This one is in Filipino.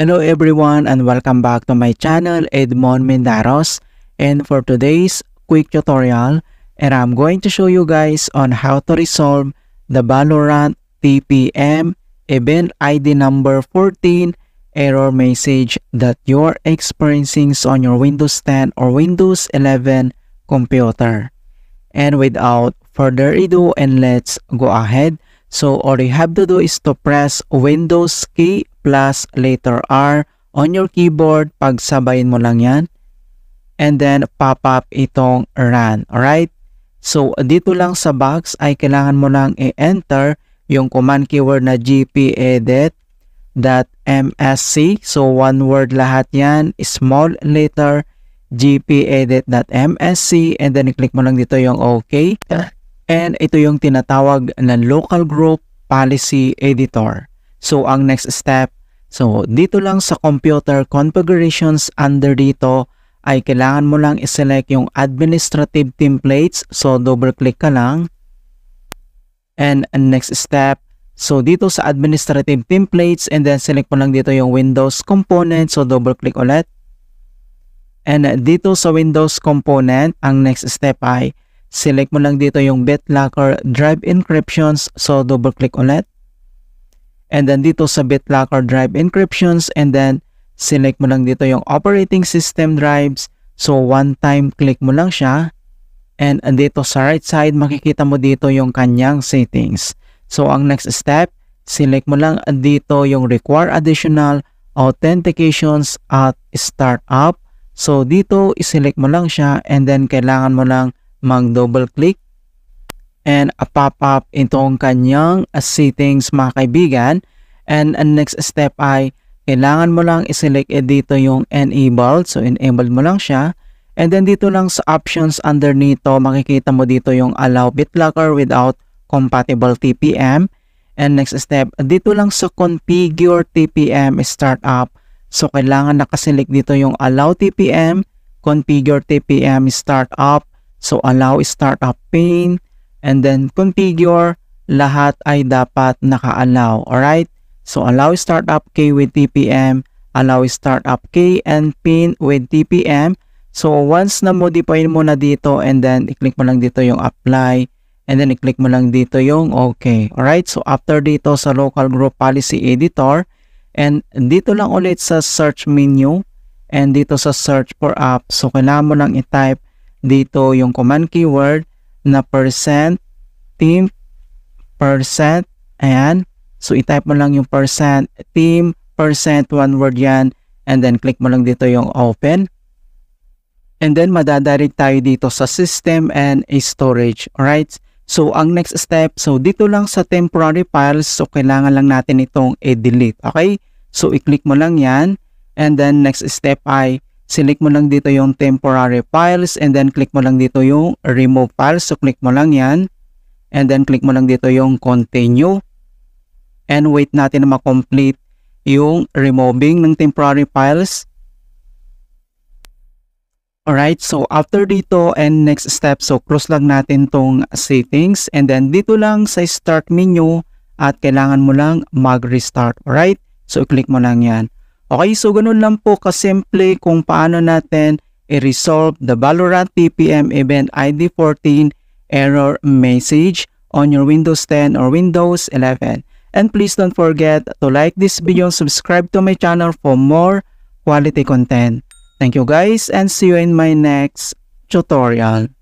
Hello everyone and welcome back to my channel Edmond Mindaros and for today's quick tutorial and I'm going to show you guys on how to resolve the Valorant TPM event ID number 14 error message that you're experiencing on your Windows 10 or Windows 11 computer. And without further ado and let's go ahead. So all you have to do is to press Windows key plus letter R on your keyboard. Pagsabayin mo lang yan. And then, pop up itong run. Alright? So, dito lang sa box ay kailangan mo lang i-enter yung command keyword na gpedit.msc. So, one word lahat yan. Small letter gpedit.msc and then click mo lang dito yung OK. And ito yung tinatawag na local group policy editor. So, ang next step, so dito lang sa computer configurations under dito ay kailangan mo lang iselect yung administrative templates. So, double click ka lang. And next step, so dito sa administrative templates and then select mo lang dito yung Windows component. So, double click ulit. And dito sa Windows component, ang next step ay select mo lang dito yung BitLocker Drive Encryptions. So, double click ulit. And then dito sa BitLocker drive encryptions and then select mo lang dito yung operating system drives. So one time click mo lang siya. And dito sa right side makikita mo dito yung kanyang settings. So ang next step, select mo lang dito yung require additional authentications at startup. So dito iselect mo lang siya and then kailangan mo lang mag double click and a pop-up itong kanyang settings mga kaibigan. And ang uh, next step ay kailangan mo lang iselect eh dito yung enable. So enable mo lang siya. And then dito lang sa options under nito makikita mo dito yung allow BitLocker without compatible TPM. And next step, dito lang sa configure TPM startup. So kailangan nakasilik dito yung allow TPM, configure TPM startup. So allow startup pane and then configure, lahat ay dapat naka-allow. Alright? So, allow startup key with TPM, allow startup key and pin with TPM. So, once na modify mo na dito and then i-click mo lang dito yung apply and then i-click mo lang dito yung okay. Alright? So, after dito sa local group policy editor and dito lang ulit sa search menu and dito sa search for app. So, kailangan mo lang i-type dito yung command keyword na percent, team, percent, ayan. So, i-type mo lang yung percent, team, percent, one word yan. And then, click mo lang dito yung open. And then, madadirect tayo dito sa system and storage. Alright? So, ang next step, so dito lang sa temporary files, so kailangan lang natin itong i-delete. Okay? So, i-click mo lang yan. And then, next step ay Select mo lang dito yung temporary files and then click mo lang dito yung remove files. So click mo lang yan. And then click mo lang dito yung continue. And wait natin na makomplete yung removing ng temporary files. Alright, so after dito and next step, so cross lang natin tong settings and then dito lang sa start menu at kailangan mo lang mag-restart. Alright, so click mo lang yan. Okay, so ganun lang po kasimple kung paano natin i-resolve the Valorant TPM event ID 14 error message on your Windows 10 or Windows 11. And please don't forget to like this video and subscribe to my channel for more quality content. Thank you guys and see you in my next tutorial.